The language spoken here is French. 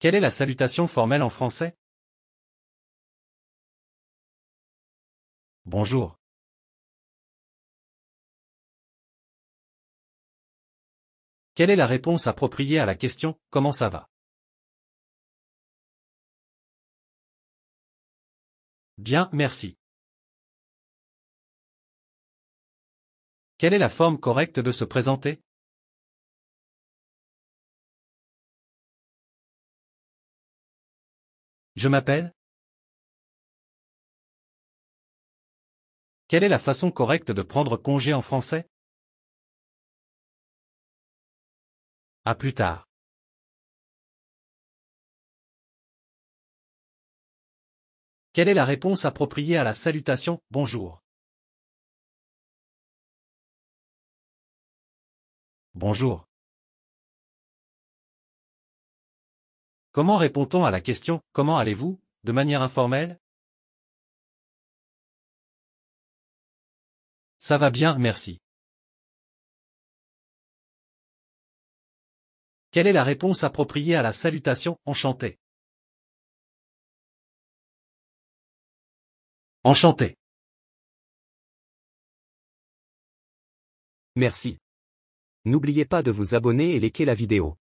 Quelle est la salutation formelle en français Bonjour. Quelle est la réponse appropriée à la question « Comment ça va ?» Bien, merci. Quelle est la forme correcte de se présenter Je m'appelle Quelle est la façon correcte de prendre congé en français À plus tard. Quelle est la réponse appropriée à la salutation Bonjour. Bonjour. Comment répond-on à la question « Comment allez-vous » de manière informelle Ça va bien, merci. Quelle est la réponse appropriée à la salutation « Enchanté » Enchanté. Merci. N'oubliez pas de vous abonner et liker la vidéo.